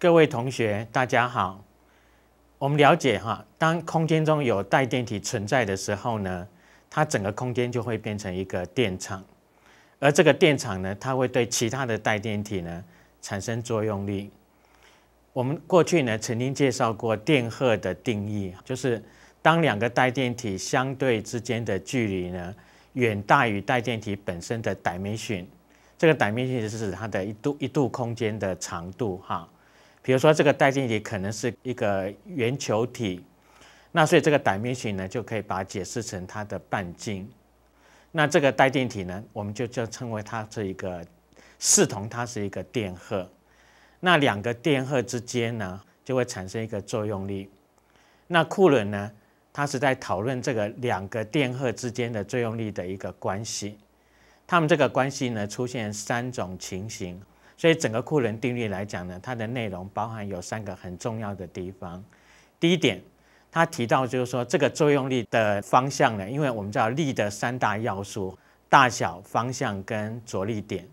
各位同学，大家好。我们了解哈，当空间中有带电体存在的时候呢，它整个空间就会变成一个电场，而这个电场呢，它会对其他的带电体呢产生作用力。我们过去呢曾经介绍过电荷的定义，就是当两个带电体相对之间的距离呢远大于带电体本身的 dimension，这个 d i m e n s i o 就是指它的一度一度空间的长度哈。比如说，这个带电体可能是一个圆球体，那所以这个 i 边形呢，就可以把它解释成它的半径。那这个带电体呢，我们就就称为它是一个视同它是一个电荷。那两个电荷之间呢，就会产生一个作用力。那库伦呢，他是在讨论这个两个电荷之间的作用力的一个关系。他们这个关系呢，出现三种情形。所以整个库仑定律来讲呢，它的内容包含有三个很重要的地方。第一点，它提到就是说这个作用力的方向呢，因为我们知道力的三大要素：大小、方向跟着力点。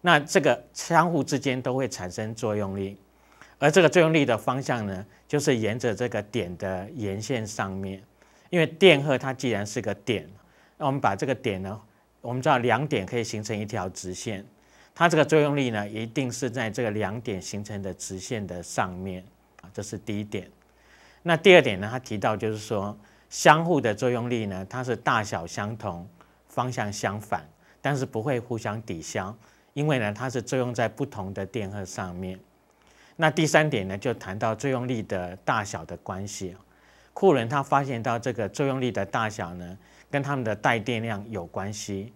那这个相互之间都会产生作用力，而这个作用力的方向呢，就是沿着这个点的沿线上面。因为电荷它既然是个点，那我们把这个点呢，我们知道两点可以形成一条直线。它这个作用力呢，一定是在这个两点形成的直线的上面啊，这是第一点。那第二点呢，他提到就是说，相互的作用力呢，它是大小相同，方向相反，但是不会互相抵消，因为呢，它是作用在不同的电荷上面。那第三点呢，就谈到作用力的大小的关系。库伦他发现到这个作用力的大小呢，跟它们的带电量有关系。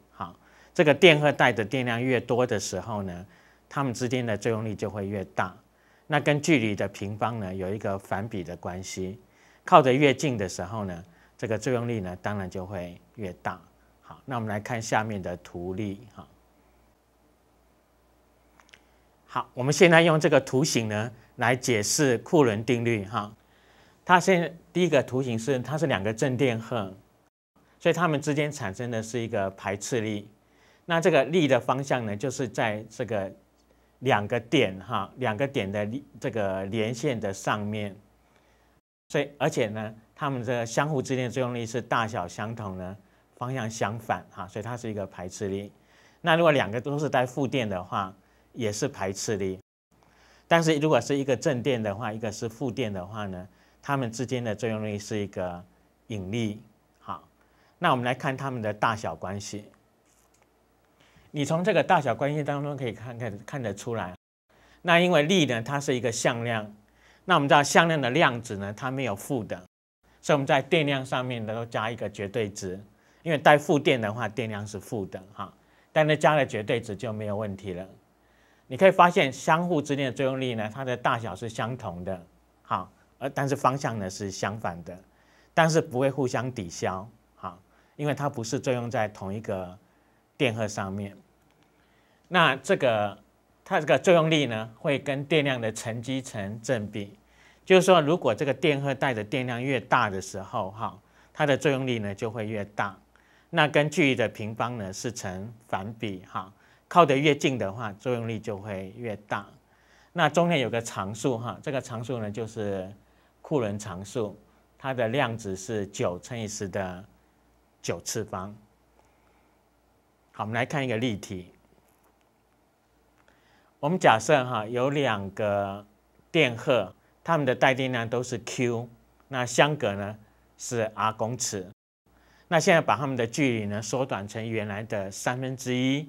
这个电荷带的电量越多的时候呢，它们之间的作用力就会越大。那跟距离的平方呢有一个反比的关系，靠得越近的时候呢，这个作用力呢当然就会越大。好，那我们来看下面的图例哈。好，我们现在用这个图形呢来解释库仑定律哈。它先第一个图形是它是两个正电荷，所以它们之间产生的是一个排斥力。那这个力的方向呢，就是在这个两个点哈，两个点的这个连线的上面。所以，而且呢，它们这个相互之间的作用力是大小相同呢，方向相反哈，所以它是一个排斥力。那如果两个都是带负电的话，也是排斥力。但是如果是一个正电的话，一个是负电的话呢，它们之间的作用力是一个引力。好，那我们来看它们的大小关系。你从这个大小关系当中可以看看看得出来，那因为力呢，它是一个向量，那我们知道向量的量值呢，它没有负的，所以我们在电量上面都加一个绝对值，因为带负电的话电量是负的哈，但是加了绝对值就没有问题了。你可以发现相互之间的作用力呢，它的大小是相同的，好，呃，但是方向呢是相反的，但是不会互相抵消哈，因为它不是作用在同一个电荷上面。那这个它这个作用力呢，会跟电量的沉积成正比，就是说，如果这个电荷带的电量越大的时候，哈，它的作用力呢就会越大。那跟距离的平方呢是成反比，哈，靠得越近的话，作用力就会越大。那中间有个常数，哈，这个常数呢就是库仑常数，它的量值是九乘以十的九次方。好，我们来看一个例题。我们假设哈有两个电荷，它们的带电量都是 q，那相隔呢是 r 公尺。那现在把它们的距离呢缩短成原来的三分之一。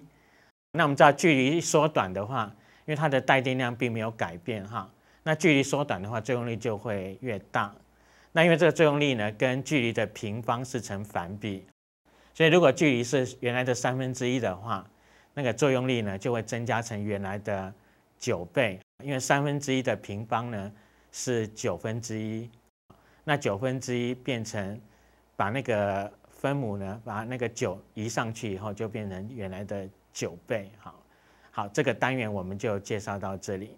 那我们知道距离缩短的话，因为它的带电量并没有改变哈，那距离缩短的话，作用力就会越大。那因为这个作用力呢跟距离的平方是成反比，所以如果距离是原来的三分之一的话。那个作用力呢，就会增加成原来的九倍，因为三分之一的平方呢是九分之一，那九分之一变成把那个分母呢，把那个九移上去以后，就变成原来的九倍。好，好，这个单元我们就介绍到这里。